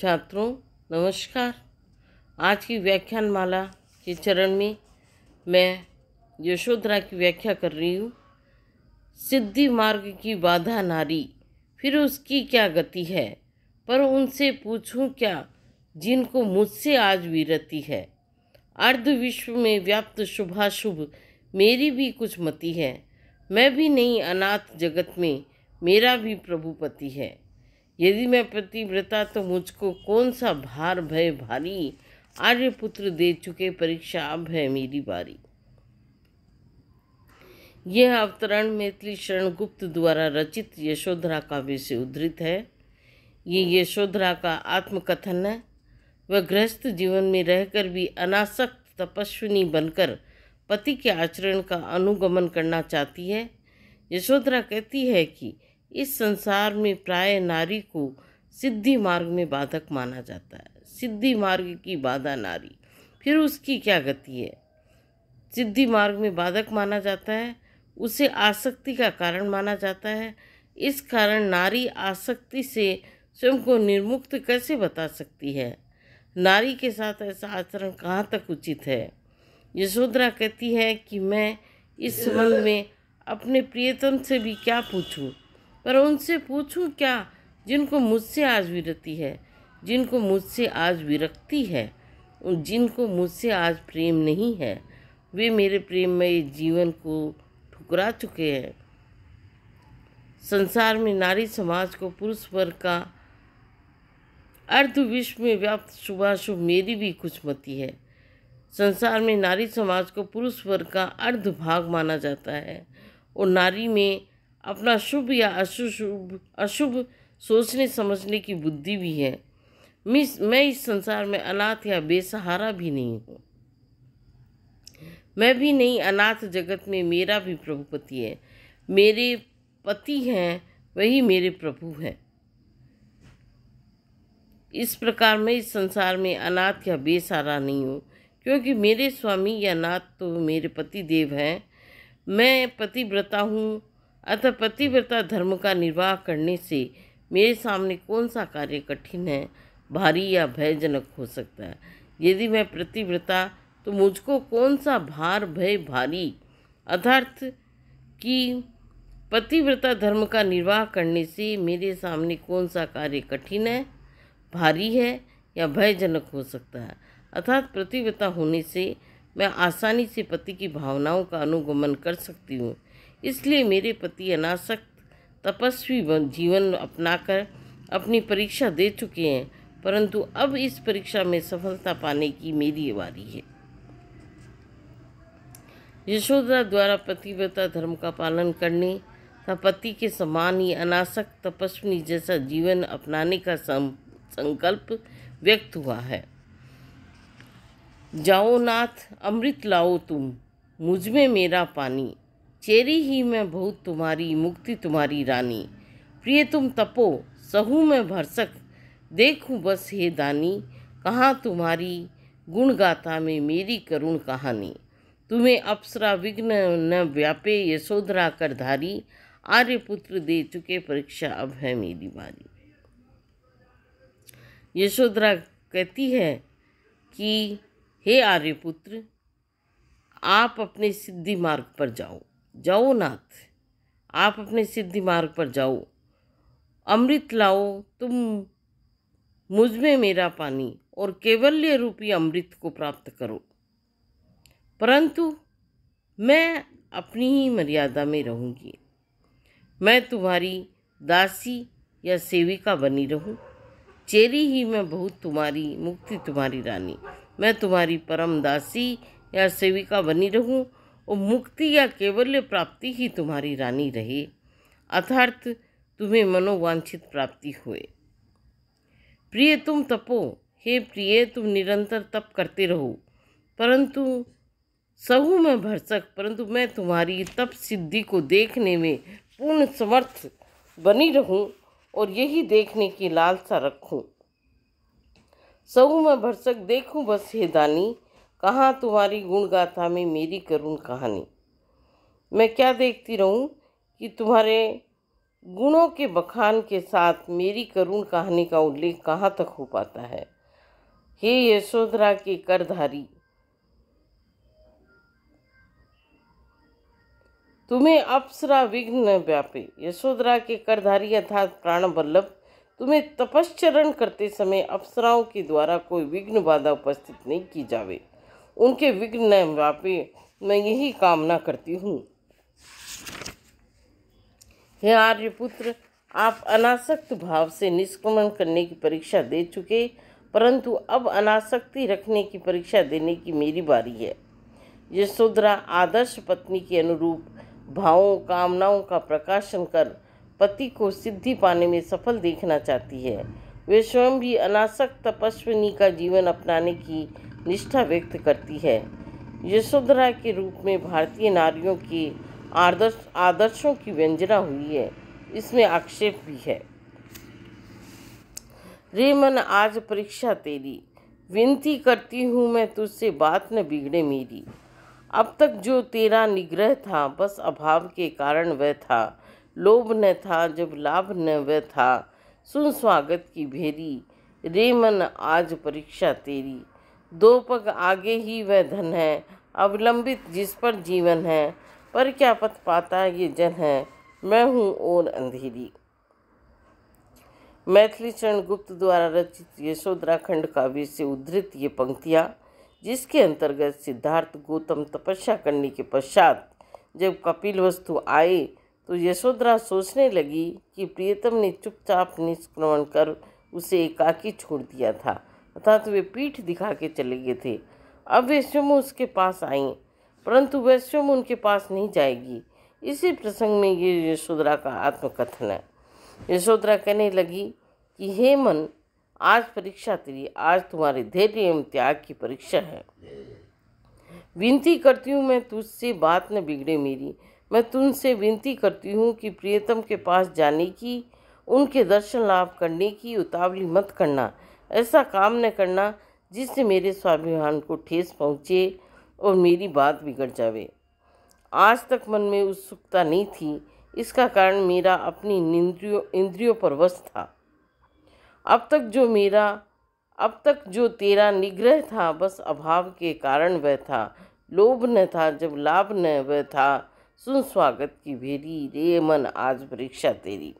छात्रों नमस्कार आज की व्याख्यान माला के चरण में मैं यशोधरा की व्याख्या कर रही हूँ सिद्धि मार्ग की बाधा नारी फिर उसकी क्या गति है पर उनसे पूछूं क्या जिनको मुझसे आज वीरती है अर्ध विश्व में व्याप्त शुभाशुभ मेरी भी कुछ मति है मैं भी नहीं अनाथ जगत में मेरा भी प्रभुपति है यदि मैं पतिव्रता तो मुझको कौन सा भार भय भारी आर्यपुत्र दे चुके परीक्षा अब है मेरी बारी यह अवतरण मैथिली गुप्त द्वारा रचित यशोधरा काव्य से उद्धृत है ये यशोधरा का आत्मकथन है वह गृहस्थ जीवन में रहकर भी अनासक्त तपस्विनी बनकर पति के आचरण का अनुगमन करना चाहती है यशोधरा कहती है कि इस संसार में प्राय नारी को सिद्धि मार्ग में बाधक माना जाता है सिद्धि मार्ग की बाधा नारी फिर उसकी क्या गति है सिद्धि मार्ग में बाधक माना जाता है उसे आसक्ति का कारण माना जाता है इस कारण नारी आसक्ति से स्वयं को निर्मुक्त कैसे बता सकती है नारी के साथ ऐसा आचरण कहाँ तक उचित है यशोधरा कहती है कि मैं इस संबंध में अपने प्रियतम से भी क्या पूछूं पर उनसे पूछूं क्या जिनको मुझसे आज विरती है जिनको मुझसे आज विरक्ति है जिनको मुझसे आज प्रेम नहीं है वे मेरे प्रेम में जीवन को ठुकरा चुके हैं संसार में नारी समाज को पुरुष वर्ग का अर्ध विश्व में व्याप्त शुभाशुभ मेरी भी मती है संसार में नारी समाज को पुरुष वर्ग का अर्ध भाग माना जाता है और नारी में अपना शुभ या अशुभ अशुभ सोचने समझने की बुद्धि भी है मिस मैं इस संसार में अनाथ या बेसहारा भी नहीं हूँ मैं भी नहीं अनाथ जगत में मेरा भी प्रभुपति है मेरे पति हैं वही मेरे प्रभु हैं इस प्रकार मैं इस संसार में अनाथ या बेसहारा नहीं हूँ क्योंकि मेरे स्वामी या नाथ तो मेरे पति देव हैं मैं पतिव्रता हूँ अतः पतिव्रता धर्म का निर्वाह करने से मेरे सामने कौन सा कार्य कठिन है भारी या भयजनक हो सकता है यदि मैं प्रतिव्रता तो मुझको कौन सा भार भय भारी अर्थार्थ कि पतिव्रता धर्म का निर्वाह करने से मेरे सामने कौन सा कार्य कठिन है भारी है या भयजनक हो सकता है अर्थात प्रतिव्रता होने से मैं आसानी से पति की भावनाओं का अनुगमन कर सकती हूँ इसलिए मेरे पति अनासक्त तपस्वी जीवन अपनाकर अपनी परीक्षा दे चुके हैं परंतु अब इस परीक्षा में सफलता पाने की मेरी वारी है यशोदा द्वारा पतिव्रता धर्म का पालन करने तथा पति के समान ही अनासक्त तपस्वी जैसा जीवन अपनाने का संकल्प व्यक्त हुआ है जाओ नाथ अमृत लाओ तुम मुझमें मेरा पानी चेरी ही मैं बहुत तुम्हारी मुक्ति तुम्हारी रानी प्रिय तुम तपो सहू मैं भरसक देखूं बस हे दानी कहाँ तुम्हारी गुण गाथा में मेरी करुण कहानी तुम्हें अप्सरा विघ्न न व्यापे यशोधरा कर धारी आर्यपुत्र दे चुके परीक्षा अब है मेरी बारी यशोधरा कहती है कि हे आर्यपुत्र आप अपने सिद्धि मार्ग पर जाओ जाओ नाथ आप अपने सिद्धि मार्ग पर जाओ अमृत लाओ तुम मुझ में मेरा पानी और केवल्य रूपी अमृत को प्राप्त करो परंतु मैं अपनी ही मर्यादा में रहूंगी मैं तुम्हारी दासी या सेविका बनी रहूं चेरी ही मैं बहुत तुम्हारी मुक्ति तुम्हारी रानी मैं तुम्हारी परम दासी या सेविका बनी रहूं और मुक्ति या केवल्य प्राप्ति ही तुम्हारी रानी रहे अर्थार्थ तुम्हें मनोवांछित प्राप्ति हुए प्रिय तुम तपो हे प्रिय तुम निरंतर तप करते रहो परंतु सहू मैं भरसक परंतु मैं तुम्हारी तप सिद्धि को देखने में पूर्ण समर्थ बनी रहूं और यही देखने की लालसा रखूं सहू मैं भरसक देखूं बस हे दानी कहाँ तुम्हारी गुण गाथा में मेरी करुण कहानी मैं क्या देखती रहूं कि तुम्हारे गुणों के बखान के साथ मेरी करुण कहानी का उल्लेख कहाँ तक हो पाता है हे यशोधरा के करधारी तुम्हें अप्सरा विघ्न न व्यापे यशोधरा के करधारी अर्थात प्राण बल्लभ तुम्हें तपश्चरण करते समय अप्सराओं के द्वारा कोई विघ्न बाधा उपस्थित नहीं की जावे उनके विघ्न व्यापी मैं यही कामना करती हूँ हे आर्यपुत्र आप अनासक्त भाव से निष्क्रमण करने की परीक्षा दे चुके परंतु अब अनासक्ति रखने की परीक्षा देने की मेरी बारी है यशोधरा आदर्श पत्नी के अनुरूप भावों कामनाओं का प्रकाशन कर पति को सिद्धि पाने में सफल देखना चाहती है वे स्वयं भी अनासक्त तपस्विनी का जीवन अपनाने की निष्ठा व्यक्त करती है यशोधरा के रूप में भारतीय नारियों की आदर्श आदर्शों की व्यंजना हुई है इसमें आक्षेप भी है रे मन आज परीक्षा तेरी विनती करती हूँ मैं तुझसे बात न बिगड़े मेरी अब तक जो तेरा निग्रह था बस अभाव के कारण वह था लोभ न था जब लाभ न वह था सुन स्वागत की भेरी रे मन आज परीक्षा तेरी दो पग आगे ही वह धन है अवलंबित जिस पर जीवन है पर क्या पथ पाता ये जन है मैं हूँ और अंधेरी मैथिली चरण गुप्त द्वारा रचित यशोधरा खंड काव्य से उद्धृत ये पंक्तियाँ जिसके अंतर्गत सिद्धार्थ गौतम तपस्या करने के पश्चात जब कपिल वस्तु आए तो यशोधरा सोचने लगी कि प्रियतम ने चुपचाप निष्क्रमण कर उसे एकाकी छोड़ दिया था अर्थात वे पीठ दिखा के चले गए थे अब स्वयं उसके पास आई परंतु वैश्यमु उनके पास नहीं जाएगी इसी प्रसंग में ये यशोधरा का आत्मकथन है यशोधरा कहने लगी कि हे मन आज परीक्षा तेरी आज तुम्हारे धैर्य एवं त्याग की परीक्षा है विनती करती हूँ मैं तुझसे बात न बिगड़े मेरी मैं तुमसे विनती करती हूँ कि प्रियतम के पास जाने की उनके दर्शन लाभ करने की उतावली मत करना ऐसा काम न करना जिससे मेरे स्वाभिमान को ठेस पहुँचे और मेरी बात बिगड़ जावे आज तक मन में उत्सुकता नहीं थी इसका कारण मेरा अपनी इंद्रियों इंद्रियों पर वश था अब तक जो मेरा अब तक जो तेरा निग्रह था बस अभाव के कारण वह था लोभ न था जब लाभ न वह था सुन स्वागत की भेरी रे मन आज परीक्षा तेरी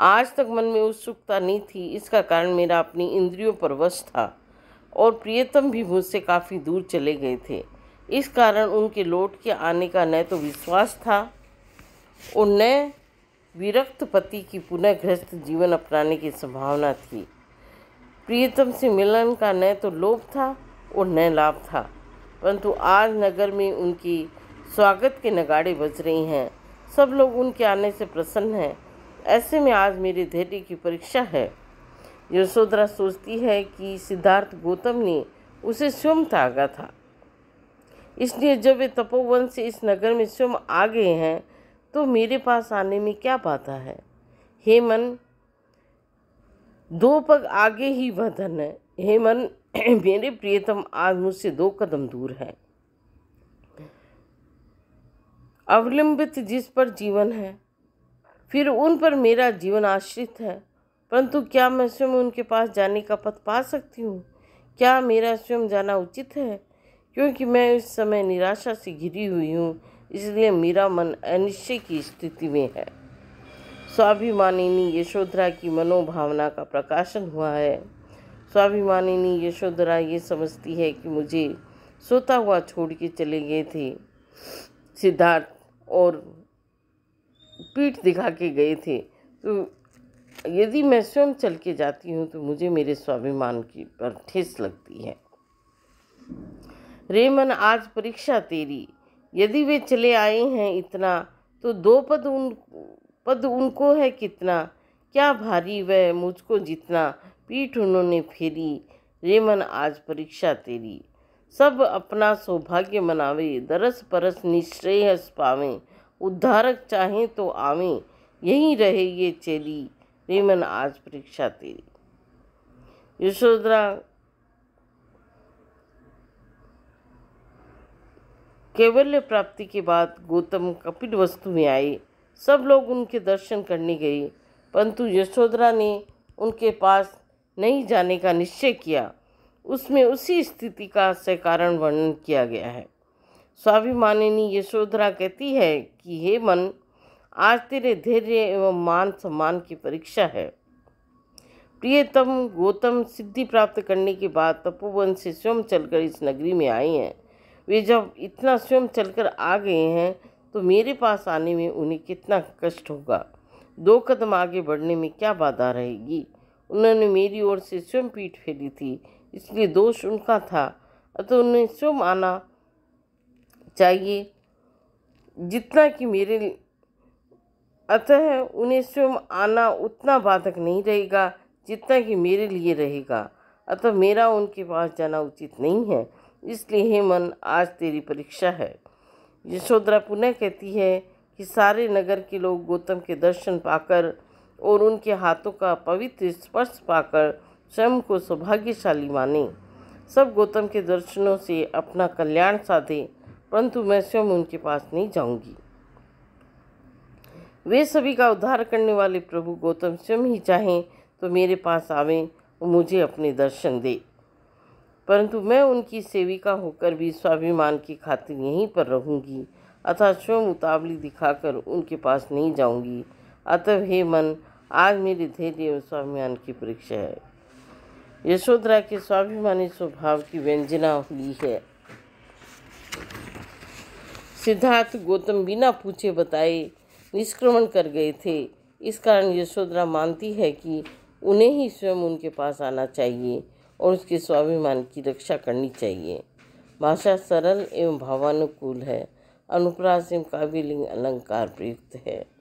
आज तक मन में उत्सुकता नहीं थी इसका कारण मेरा अपनी इंद्रियों पर वश था और प्रियतम भी मुझसे काफ़ी दूर चले गए थे इस कारण उनके लौट के आने का न तो विश्वास था और न विरक्त पति की पुनः ग्रस्त जीवन अपनाने की संभावना थी प्रियतम से मिलन का न तो लोभ था और न लाभ था परंतु आज नगर में उनकी स्वागत के नगाड़े बज रही हैं सब लोग उनके आने से प्रसन्न हैं ऐसे में आज मेरे धैर्य की परीक्षा है यशोधरा सोचती है कि सिद्धार्थ गौतम ने उसे स्वयं त्यागा था इसलिए जब वे तपोवन से इस नगर में स्वयं आ गए हैं तो मेरे पास आने में क्या बाधा है हे मन दो पग आगे ही वह धन है हे मन मेरे प्रियतम आज मुझसे दो कदम दूर है अवलंबित जिस पर जीवन है फिर उन पर मेरा जीवन आश्रित है परंतु क्या मैं स्वयं उनके पास जाने का पथ पा सकती हूँ क्या मेरा स्वयं जाना उचित है क्योंकि मैं इस समय निराशा से घिरी हुई हूँ इसलिए मेरा मन अनिश्चय की स्थिति में है स्वाभिमानिनी यशोधरा की मनोभावना का प्रकाशन हुआ है स्वाभिमानिनी यशोधरा ये समझती है कि मुझे सोता हुआ छोड़ के चले गए थे सिद्धार्थ और पीठ दिखा के गए थे तो यदि मैं स्वयं चल के जाती हूँ तो मुझे मेरे स्वाभिमान की पर ठेस लगती है रेमन आज परीक्षा तेरी यदि वे चले आए हैं इतना तो दो पद उन पद उनको है कितना क्या भारी वह मुझको जितना पीठ उन्होंने फेरी रेमन आज परीक्षा तेरी सब अपना सौभाग्य मनावे दरस परस निश्रेयस पावें उद्धारक चाहें तो आवे यहीं रहे ये चेली रेमन आज परीक्षा तेरी यशोधरा केवल्य प्राप्ति के बाद गौतम कपिल वस्तु में आए सब लोग उनके दर्शन करने गए परंतु यशोधरा ने उनके पास नहीं जाने का निश्चय किया उसमें उसी स्थिति का सकारण वर्णन किया गया है स्वाभिमानिनी यशोधरा कहती है कि हे मन आज तेरे धैर्य एवं मान सम्मान की परीक्षा है प्रियतम गौतम सिद्धि प्राप्त करने के बाद तपोवन से स्वयं चलकर इस नगरी में आए हैं वे जब इतना स्वयं चलकर आ गए हैं तो मेरे पास आने में उन्हें कितना कष्ट होगा दो कदम आगे बढ़ने में क्या बाधा रहेगी उन्होंने मेरी ओर से स्वयं पीठ फेरी थी इसलिए दोष उनका था अतः उन्हें स्वयं आना चाहिए जितना कि मेरे अतः उन्हें स्वयं आना उतना बाधक नहीं रहेगा जितना कि मेरे लिए रहेगा अतः मेरा उनके पास जाना उचित नहीं है इसलिए हे मन आज तेरी परीक्षा है यशोधरा पुनः कहती है कि सारे नगर के लोग गौतम के दर्शन पाकर और उनके हाथों का पवित्र स्पर्श पाकर स्वयं को सौभाग्यशाली माने सब गौतम के दर्शनों से अपना कल्याण साधे परंतु मैं स्वयं उनके पास नहीं जाऊंगी वे सभी का उद्धार करने वाले प्रभु गौतम स्वयं ही चाहें तो मेरे पास आवे और मुझे अपने दर्शन दे परंतु मैं उनकी सेविका होकर भी स्वाभिमान की खातिर यहीं पर रहूंगी अतः स्वयं उतावली दिखाकर उनके पास नहीं जाऊंगी अतः हे मन आज मेरे धैर्य एवं स्वाभिमान की परीक्षा है यशोधरा के स्वाभिमानी स्वभाव की व्यंजना हुई है सिद्धार्थ गौतम बिना पूछे बताए निष्क्रमण कर गए थे इस कारण यशोधरा मानती है कि उन्हें ही स्वयं उनके पास आना चाहिए और उसके स्वाभिमान की रक्षा करनी चाहिए भाषा सरल एवं भावानुकूल है अनुप्रास एवं काव्यलिंग अलंकार प्रयुक्त है